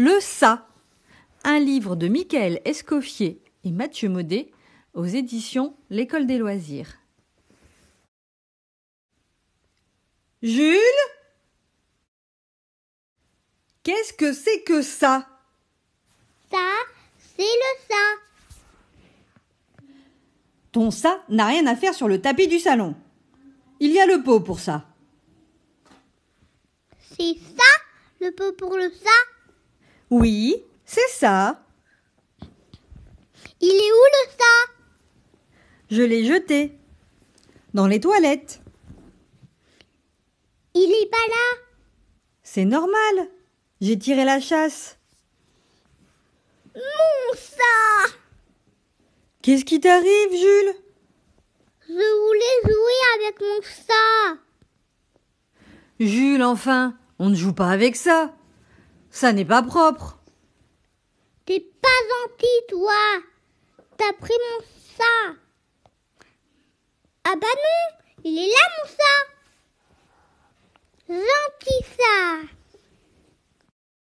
Le Ça, un livre de Michael Escoffier et Mathieu Maudet, aux éditions L'École des loisirs. Jules Qu'est-ce que c'est que ça Ça, c'est le ça. Ton ça n'a rien à faire sur le tapis du salon. Il y a le pot pour ça. C'est ça, le pot pour le ça oui, c'est ça. Il est où le ça Je l'ai jeté. Dans les toilettes. Il est pas là. C'est normal. J'ai tiré la chasse. Mon ça Qu'est-ce qui t'arrive, Jules Je voulais jouer avec mon ça. Jules, enfin, on ne joue pas avec ça. Ça n'est pas propre. T'es pas gentil, toi. T'as pris mon sac. Ah bah non, il est là, mon sac.